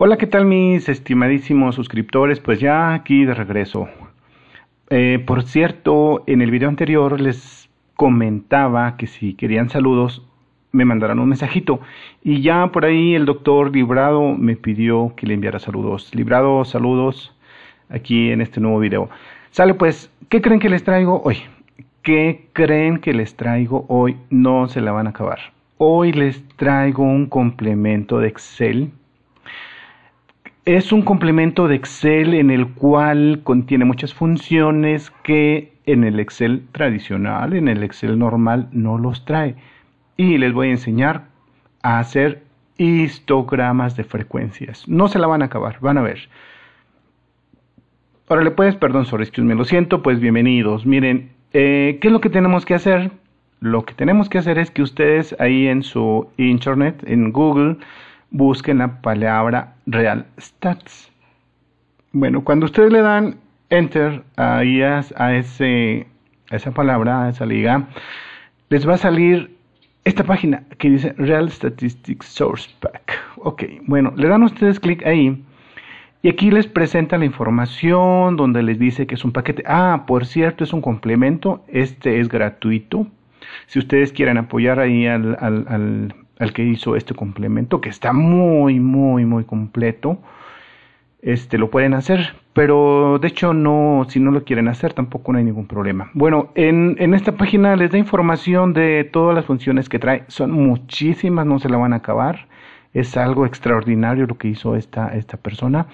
Hola, ¿qué tal mis estimadísimos suscriptores? Pues ya aquí de regreso. Eh, por cierto, en el video anterior les comentaba que si querían saludos me mandaran un mensajito. Y ya por ahí el doctor Librado me pidió que le enviara saludos. Librado, saludos aquí en este nuevo video. Sale pues, ¿qué creen que les traigo hoy? ¿Qué creen que les traigo hoy? No se la van a acabar. Hoy les traigo un complemento de Excel es un complemento de Excel en el cual contiene muchas funciones que en el Excel tradicional, en el Excel normal, no los trae. Y les voy a enseñar a hacer histogramas de frecuencias. No se la van a acabar, van a ver. Ahora le puedes, perdón, sorry, excuse me, lo siento, pues bienvenidos. Miren, eh, ¿qué es lo que tenemos que hacer? Lo que tenemos que hacer es que ustedes ahí en su internet, en Google, busquen la palabra real stats. Bueno, cuando ustedes le dan enter a, esa palabra, a esa liga, les va a salir esta página que dice Real Statistics Source Pack. Ok, bueno, le dan ustedes clic ahí. Y aquí les presenta la información donde les dice que es un paquete. Ah, por cierto, es un complemento. Este es gratuito. Si ustedes quieren apoyar ahí al, al que hizo este complemento, que está muy, muy, muy completo. Este, lo pueden hacer, pero de hecho no, si no lo quieren hacer tampoco no hay ningún problema. Bueno, en, esta página les da información de todas las funciones que trae, son muchísimas, no se la van a acabar, es algo extraordinario lo que hizo esta, esta persona.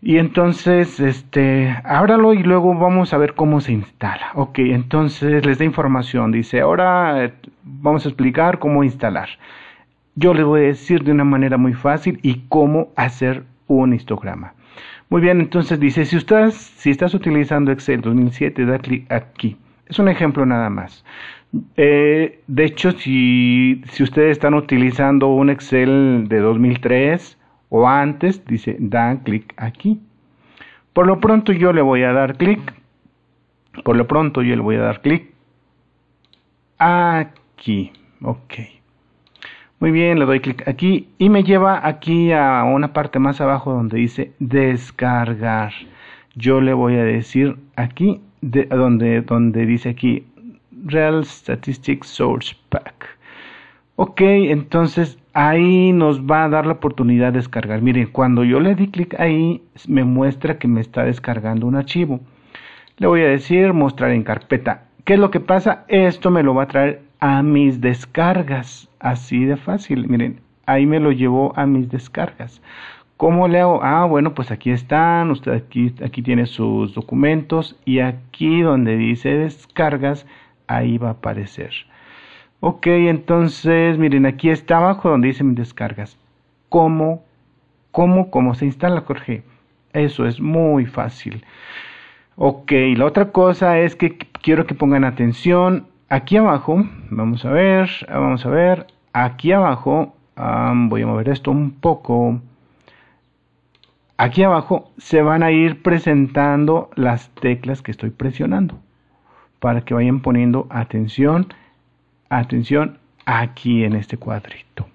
Y entonces, este, ábralo y luego vamos a ver cómo se instala. Ok, entonces les da información. Dice, ahora vamos a explicar cómo instalar. Yo les voy a decir de una manera muy fácil y cómo hacer un histograma. Muy bien, entonces dice, si, estás, si estás utilizando Excel 2007, da clic aquí. Es un ejemplo nada más. Eh, de hecho, si, si ustedes están utilizando un Excel de 2003 o antes, dice, dan clic aquí. Por lo pronto yo le voy a dar clic. Por lo pronto yo le voy a dar clic aquí aquí. Ok. Muy bien, le doy clic aquí y me lleva aquí a una parte más abajo donde dice descargar. Yo le voy a decir aquí, de, donde, donde dice aquí Real Statistics Source Pack. Ok, entonces ahí nos va a dar la oportunidad de descargar. Miren, cuando yo le di clic ahí, me muestra que me está descargando un archivo. Le voy a decir mostrar en carpeta. ¿Qué es lo que pasa? Esto me lo va a traer a mis descargas. Así de fácil. Miren, ahí me lo llevó a mis descargas. ¿Cómo le hago? Ah, bueno, pues aquí están, usted aquí, aquí tiene sus documentos y aquí donde dice descargas, ahí va a aparecer. Ok, entonces, miren, aquí está abajo donde dice mis descargas. ¿Cómo, cómo, cómo se instala, Jorge? Eso es muy fácil. Ok, la otra cosa es que quiero que pongan atención aquí abajo, vamos a ver, ah, vamos a ver, aquí abajo, ah, voy a mover esto un poco, aquí abajo se van a ir presentando las teclas que estoy presionando, para que vayan poniendo atención, atención aquí en este cuadrito.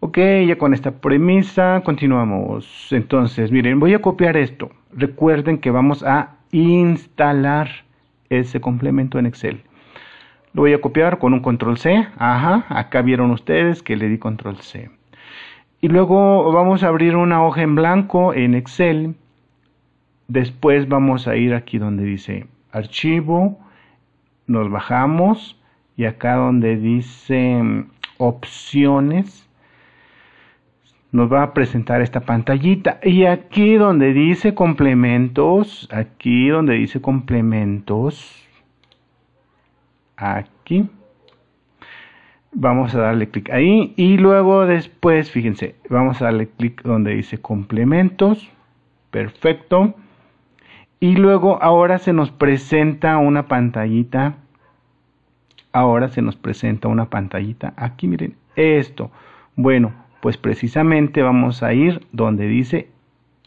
Ok, ya con esta premisa continuamos. Entonces, miren, voy a copiar esto. Recuerden que vamos a instalar ese complemento en Excel. Lo voy a copiar con un control C. Ajá, acá vieron ustedes que le di control C. Y luego vamos a abrir una hoja en blanco en Excel. Después vamos a ir aquí donde dice archivo. Nos bajamos. Y acá donde dice mm, opciones. Nos va a presentar esta pantallita. Y aquí donde dice complementos. Aquí donde dice complementos aquí. Vamos a darle clic ahí y luego después, fíjense, vamos a darle clic donde dice complementos. Perfecto. Y luego ahora se nos presenta una pantallita. Ahora se nos presenta una pantallita. Aquí miren esto. Bueno, pues precisamente vamos a ir donde dice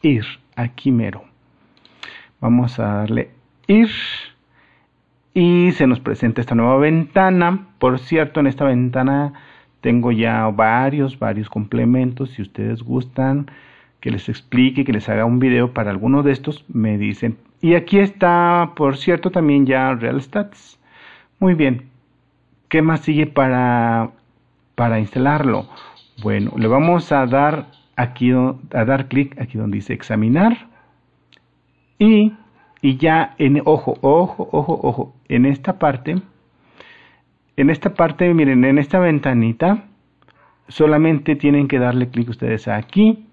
ir. Aquí mero. Vamos a darle ir y se nos presenta esta nueva ventana. Por cierto, en esta ventana tengo ya varios, varios complementos. Si ustedes gustan que les explique, que les haga un video para alguno de estos, me dicen. Y aquí está, por cierto, también ya Real Stats. Muy bien. ¿Qué más sigue para, para instalarlo? Bueno, le vamos a dar aquí a dar clic aquí donde dice examinar y, y ya en ojo, ojo, ojo, ojo, en esta parte, en esta parte, miren, en esta ventanita, solamente tienen que darle clic ustedes aquí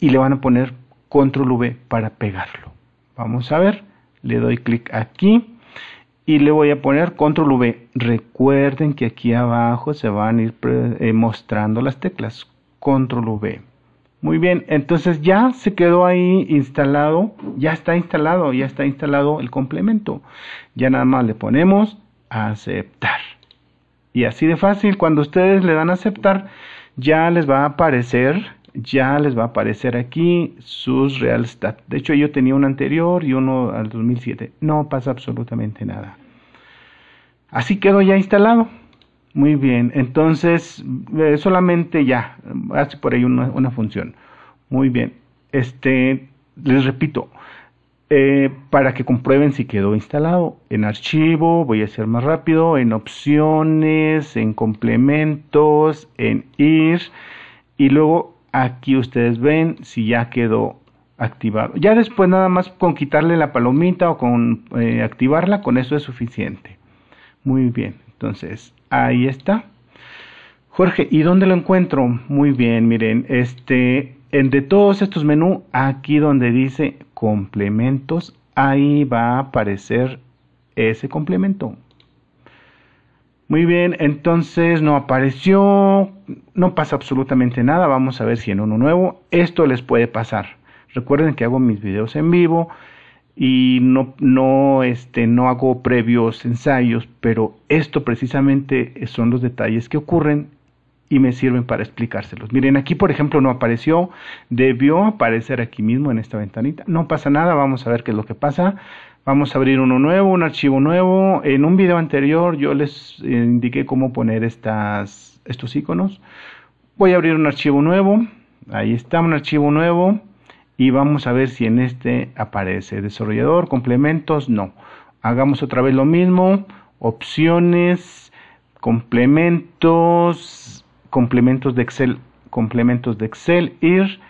y le van a poner control V para pegarlo. Vamos a ver, le doy clic aquí y le voy a poner control V. Recuerden que aquí abajo se van a ir eh, mostrando las teclas control V. Muy bien, entonces ya se quedó ahí instalado, ya está instalado, ya está instalado el complemento. Ya nada más le ponemos aceptar. Y así de fácil, cuando ustedes le dan aceptar, ya les va a aparecer, ya les va a aparecer aquí sus estate. De hecho, yo tenía uno anterior y uno al 2007. No pasa absolutamente nada. Así quedó ya instalado. Muy bien, entonces eh, solamente ya, hace por ahí una, función. Muy bien, este, les repito, eh, para que comprueben si quedó instalado, en archivo, voy a ser más rápido, en opciones, en complementos, en ir, y luego aquí ustedes ven si ya quedó activado. Ya después nada más con quitarle la palomita o con eh, activarla, con eso es suficiente. Muy bien, entonces Ahí está. Jorge, ¿y dónde lo encuentro? Muy bien, miren, este, en de todos estos menús, aquí donde dice complementos, ahí va a aparecer ese complemento. Muy bien, entonces no apareció, no pasa absolutamente nada, vamos a ver si en uno nuevo esto les puede pasar. Recuerden que hago mis videos en vivo, y no, no, este, no hago previos ensayos, pero esto precisamente son los detalles que ocurren y me sirven para explicárselos. Miren, aquí por ejemplo no apareció, debió aparecer aquí mismo en esta ventanita. No pasa nada, vamos a ver qué es lo que pasa. Vamos a abrir uno nuevo, un archivo nuevo. En un video anterior yo les eh, indiqué cómo poner estas, estos iconos. Voy a abrir un archivo nuevo. Ahí está un archivo nuevo y vamos a ver si en este aparece desarrollador, complementos, no. Hagamos otra vez lo mismo, opciones, complementos, complementos de Excel, complementos de Excel, ir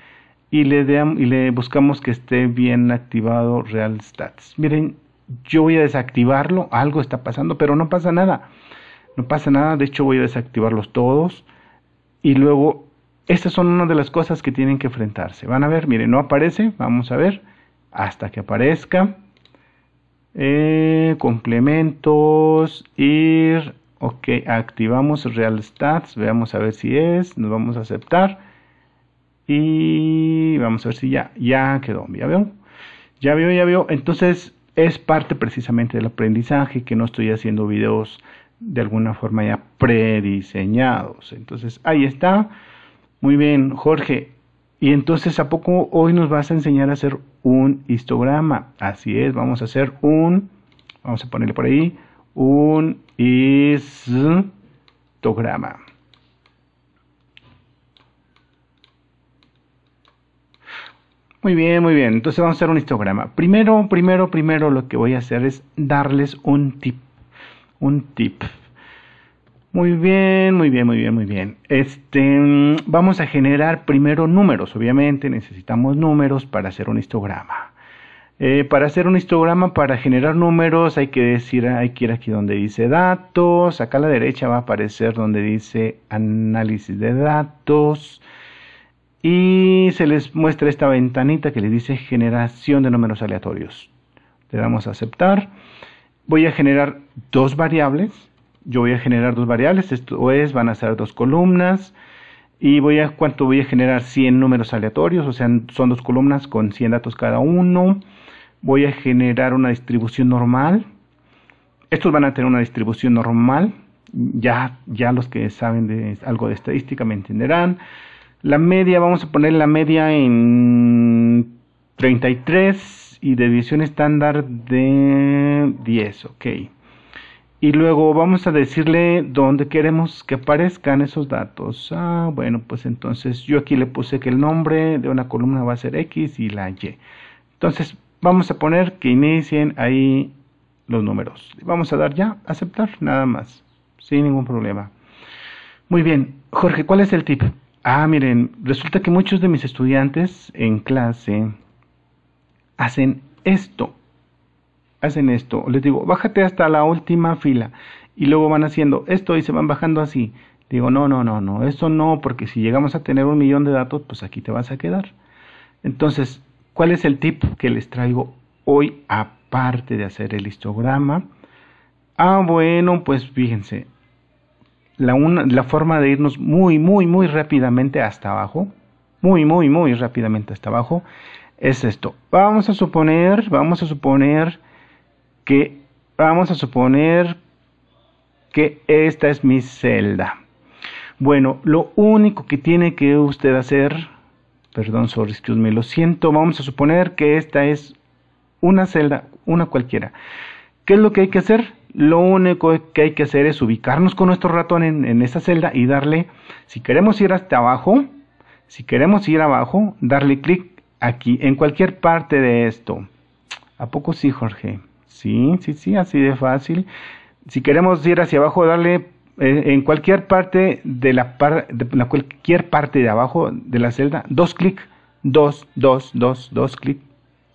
y le, y le buscamos que esté bien activado RealStats. Miren, yo voy a desactivarlo, algo está pasando, pero no pasa nada. No pasa nada, de hecho voy a desactivarlos todos y luego estas son una de las cosas que tienen que enfrentarse. Van a ver, miren, no aparece, vamos a ver, hasta que aparezca. Eh, complementos, ir, ok, activamos real stats, veamos a ver si es, nos vamos a aceptar. Y vamos a ver si ya, ya quedó, ya veo, ya veo, ya veo. Entonces es parte precisamente del aprendizaje que no estoy haciendo videos de alguna forma ya prediseñados. Entonces ahí está. Muy bien, Jorge. Y entonces, ¿a poco hoy nos vas a enseñar a hacer un histograma? Así es, vamos a hacer un, vamos a ponerle por ahí, un histograma. Muy bien, muy bien. Entonces vamos a hacer un histograma. Primero, primero, primero lo que voy a hacer es darles un tip. Un tip. Muy bien, muy bien, muy bien, muy bien. Este, mm, vamos a generar primero números, obviamente necesitamos números para hacer un histograma. Eh, para hacer un histograma, para generar números, hay que decir, hay que ir aquí donde dice datos, acá a la derecha va a aparecer donde dice análisis de datos y se les muestra esta ventanita que le dice generación de números aleatorios. Le damos a aceptar. Voy a generar dos variables yo voy a generar dos variables, esto es, van a ser dos columnas, y voy a cuánto voy a generar 100 números aleatorios, o sea, son dos columnas con 100 datos cada uno. Voy a generar una distribución normal. Estos van a tener una distribución normal. Ya, ya los que saben de algo de estadística me entenderán. La media, vamos a poner la media en 33 y de división estándar de 10, ok y luego vamos a decirle dónde queremos que aparezcan esos datos. Ah, bueno, pues entonces yo aquí le puse que el nombre de una columna va a ser X y la Y. Entonces vamos a poner que inicien ahí los números. Vamos a dar ya aceptar, nada más, sin ningún problema. Muy bien, Jorge, ¿cuál es el tip? Ah, miren, resulta que muchos de mis estudiantes en clase hacen esto hacen esto, les digo, bájate hasta la última fila y luego van haciendo esto y se van bajando así. Digo, no, no, no, no, eso no, porque si llegamos a tener un millón de datos, pues aquí te vas a quedar. Entonces, ¿cuál es el tip que les traigo hoy aparte de hacer el histograma? Ah, bueno, pues fíjense, la, la forma de irnos muy, muy, muy rápidamente hasta abajo, muy, muy, muy rápidamente hasta abajo, es esto. Vamos a suponer, vamos a suponer que vamos a suponer que esta es mi celda. Bueno, lo único que tiene que usted hacer, perdón, sorry, excuse me, lo siento, vamos a suponer que esta es una celda, una cualquiera. ¿Qué es lo que hay que hacer? Lo único que hay que hacer es ubicarnos con nuestro ratón en, en esa celda y darle, si queremos ir hasta abajo, si queremos ir abajo, darle clic aquí, en cualquier parte de esto. ¿A poco sí, Jorge? Sí, sí, sí, así de fácil. Si queremos ir hacia abajo, darle eh, en cualquier parte de la, de cualquier parte de abajo de la celda, dos clic dos, dos, dos, dos clic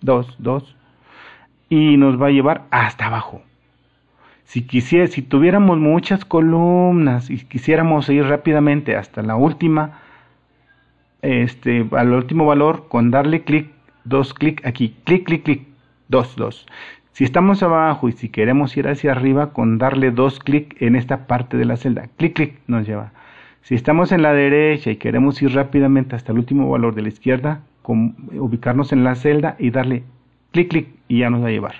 dos, dos, y nos va a llevar hasta abajo. Si quisiera, si tuviéramos muchas columnas y quisiéramos ir rápidamente hasta la última, este, al último valor, con darle clic, dos clic aquí, clic, clic, clic, dos, dos. Si estamos abajo y si queremos ir hacia arriba, con darle dos clics en esta parte de la celda, clic, clic, nos lleva. Si estamos en la derecha y queremos ir rápidamente hasta el último valor de la izquierda, ubicarnos en la celda y darle clic, clic y ya nos va a llevar.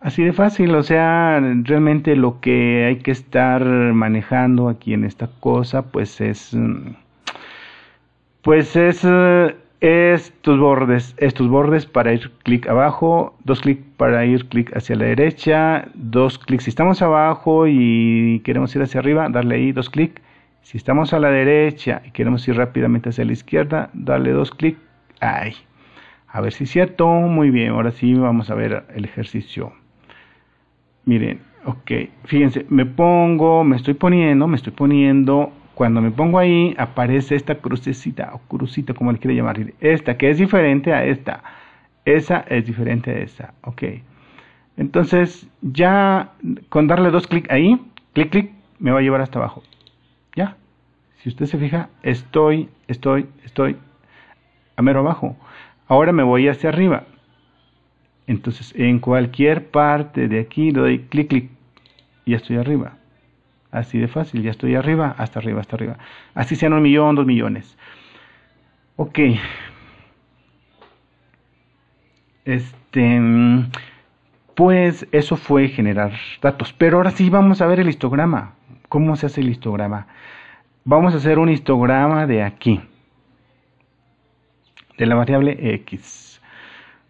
Así de fácil, o sea, realmente lo que hay que estar manejando aquí en esta cosa, pues es, mm, pues es eh, estos bordes, estos bordes para ir clic abajo, dos clic para ir clic hacia la derecha, dos clics si estamos abajo y queremos ir hacia arriba, darle ahí dos clic. Si estamos a la derecha y queremos ir rápidamente hacia la izquierda, darle dos clic. Ahí. A ver si es cierto. Muy bien, ahora sí vamos a ver el ejercicio. Miren, ok, fíjense, me pongo, me estoy poniendo, me estoy poniendo cuando me pongo ahí, aparece esta crucecita o crucito como le quiere llamar. Esta, que es diferente a esta. Esa es diferente a esta, Ok. Entonces, ya con darle dos clics ahí, clic, clic, me va a llevar hasta abajo. Ya. Si usted se fija, estoy, estoy, estoy a mero abajo. Ahora me voy hacia arriba. Entonces, en cualquier parte de aquí le doy clic, clic y estoy arriba. Así de fácil, ya estoy arriba, hasta arriba, hasta arriba. Así sean un millón, dos millones. Ok. Este. Pues eso fue generar datos. Pero ahora sí vamos a ver el histograma. ¿Cómo se hace el histograma? Vamos a hacer un histograma de aquí. De la variable X.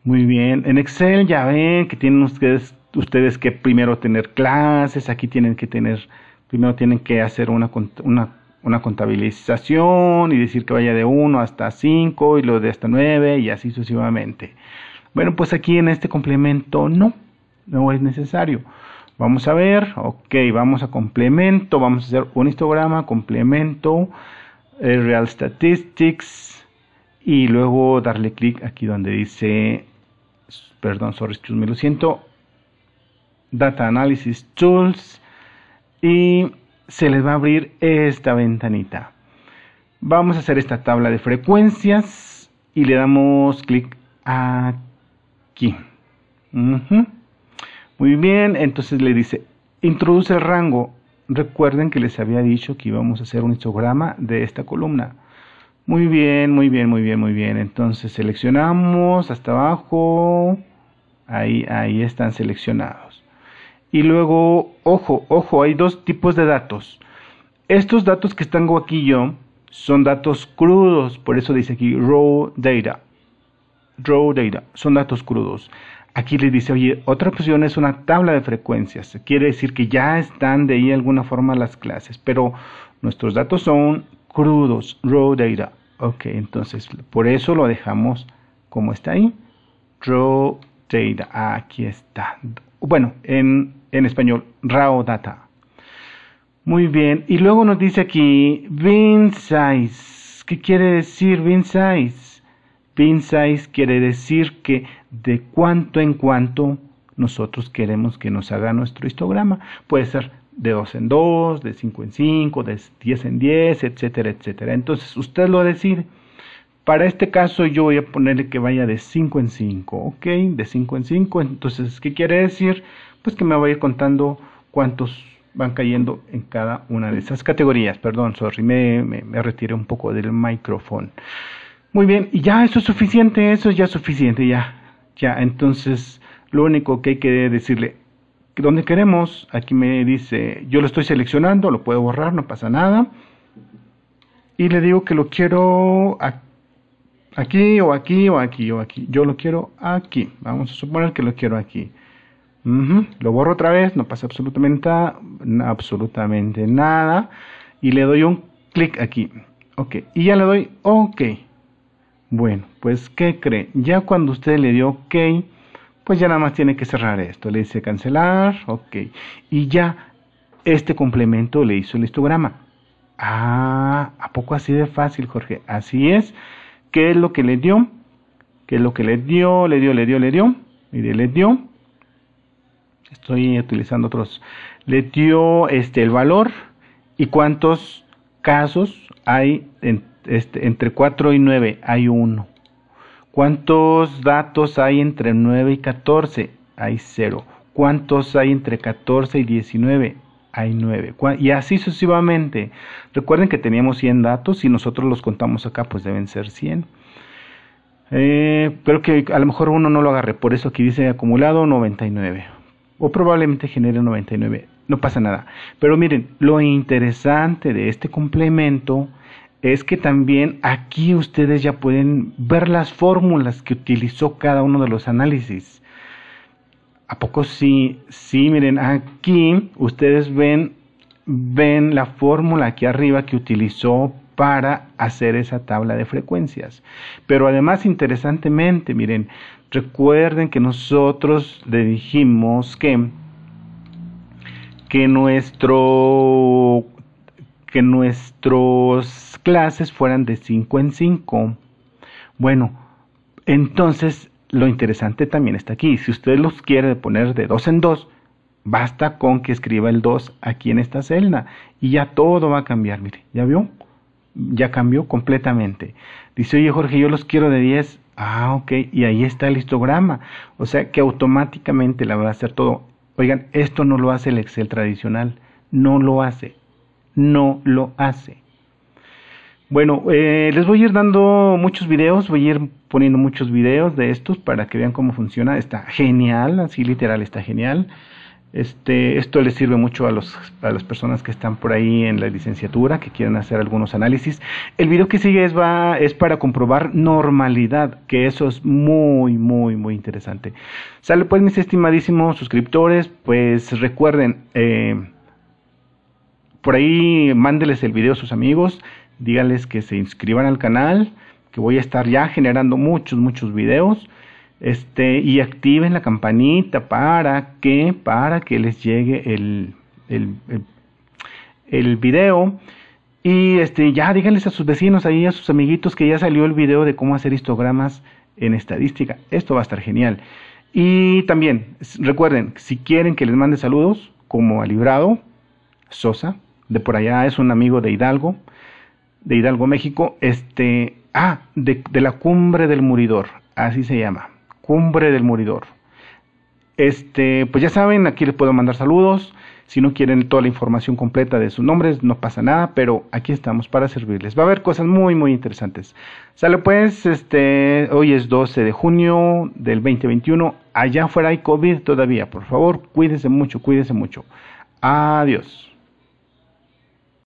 Muy bien. En Excel ya ven que tienen ustedes, ustedes que primero tener clases. Aquí tienen que tener primero tienen que hacer una, contabilización y decir que vaya de 1 hasta 5 y luego de hasta 9 y así sucesivamente. Bueno, pues aquí en este complemento no, no es necesario. Vamos a ver, ok, vamos a complemento, vamos a hacer un histograma, complemento, eh, Real Statistics y luego darle clic aquí donde dice, perdón, sorry, me, lo siento, Data Analysis Tools y se les va a abrir esta ventanita. Vamos a hacer esta tabla de frecuencias y le damos clic aquí. Muy bien, entonces le dice, introduce el rango. Recuerden que les había dicho que íbamos a hacer un histograma de esta columna. Muy bien, muy bien, muy bien, muy bien. Entonces seleccionamos hasta abajo. Ahí, ahí están seleccionados. Y luego, ojo, ojo, hay dos tipos de datos. Estos datos que están aquí yo son datos crudos, por eso dice aquí raw data. Raw data, son datos crudos. Aquí le dice, oye, otra opción es una tabla de frecuencias. Quiere decir que ya están de ahí de alguna forma las clases, pero nuestros datos son crudos, raw data. Ok, entonces por eso lo dejamos como está ahí. Raw data, aquí está. Bueno, en en español, raw data. Muy bien, y luego nos dice aquí bin size. ¿Qué quiere decir bin size? Bin size quiere decir que de cuánto en cuánto nosotros queremos que nos haga nuestro histograma. Puede ser de 2 en 2, de 5 en 5, de 10 en 10, etcétera, etcétera. Entonces usted lo decide. Para este caso yo voy a ponerle que vaya de 5 en 5, ¿ok? De 5 en 5. Entonces, ¿qué quiere decir? Pues que me vaya contando cuántos van cayendo en cada una de esas categorías. Perdón, sorry, me, me, retiré un poco del micrófono. Muy bien, y ya eso es suficiente, eso es ya suficiente, ya. Ya, entonces lo único que hay que decirle, ¿dónde queremos, aquí me dice, yo lo estoy seleccionando, lo puedo borrar, no pasa nada. Y le digo que lo quiero aquí Aquí o aquí o aquí o aquí. Yo lo quiero aquí. Vamos a suponer que lo quiero aquí. Lo borro otra vez, no pasa absolutamente, absolutamente nada. Y le doy un clic aquí. Ok, y ya le doy OK. Bueno, pues ¿qué cree? Ya cuando usted le dio OK, pues ya nada más tiene que cerrar esto. Le dice cancelar, OK. Y ya este complemento le hizo el histograma. Ah, ¿a poco así de fácil, Jorge? Así es. ¿Qué es lo que le dio? ¿Qué es lo que le dio? Le dio, le dio, le dio. Mire, le dio. Estoy utilizando otros. Le dio este, el valor y cuántos casos hay este, entre 4 y 9. Hay uno. ¿Cuántos datos hay entre 9 y 14? Hay 0. ¿Cuántos hay entre 14 y 19? Y así sucesivamente. Recuerden que teníamos 100 datos y nosotros los contamos acá, pues deben ser 100. Eh, pero que a lo mejor uno no lo agarre, por eso aquí dice acumulado 99. O probablemente genere 99. No pasa nada. Pero miren, lo interesante de este complemento es que también aquí ustedes ya pueden ver las fórmulas que utilizó cada uno de los análisis. ¿A poco sí? Sí, miren, aquí ustedes ven, ven la fórmula aquí arriba que utilizó para hacer esa tabla de frecuencias. Pero además, interesantemente, miren, recuerden que nosotros le dijimos que, que, nuestro, que nuestros clases fueran de 5 en 5. Bueno, entonces lo interesante también está aquí. Si usted los quiere poner de dos en dos, basta con que escriba el 2 aquí en esta celda y ya todo va a cambiar. Mire, ¿ya vio? Ya cambió completamente. Dice, oye Jorge, yo los quiero de 10. Ah, ok. Y ahí está el histograma. O sea que automáticamente la va a hacer todo. Oigan, esto no lo hace el Excel tradicional. No lo hace. No lo hace. Bueno, eh, les voy a ir dando muchos videos. Voy a ir poniendo muchos videos de estos para que vean cómo funciona. Está genial, así literal está genial. Este, esto les sirve mucho a, los, a las personas que están por ahí en la licenciatura, que quieren hacer algunos análisis. El video que sigue es, va, es para comprobar normalidad, que eso es muy, muy, muy interesante. Sale pues mis estimadísimos suscriptores, pues recuerden, eh, por ahí mándeles el video a sus amigos, díganles que se inscriban al canal que voy a estar ya generando muchos, muchos videos. Este, y activen la campanita para que, para que les llegue el, el, el, video. Y este, ya díganles a sus vecinos ahí, a sus amiguitos, que ya salió el video de cómo hacer histogramas en estadística. Esto va a estar genial. Y también, recuerden, si quieren que les mande saludos, como a Librado, Sosa, de por allá es un amigo de Hidalgo, de Hidalgo, México, este, Ah, de, la cumbre del muridor, así se llama, cumbre del muridor. Este, pues ya saben, aquí les puedo mandar saludos. Si no quieren toda la información completa de sus nombres, no pasa nada, pero aquí estamos para servirles. Va a haber cosas muy, muy interesantes. Sale pues, este, hoy es 12 de junio del 2021. Allá afuera hay COVID todavía. Por favor, cuídense mucho, cuídense mucho. Adiós.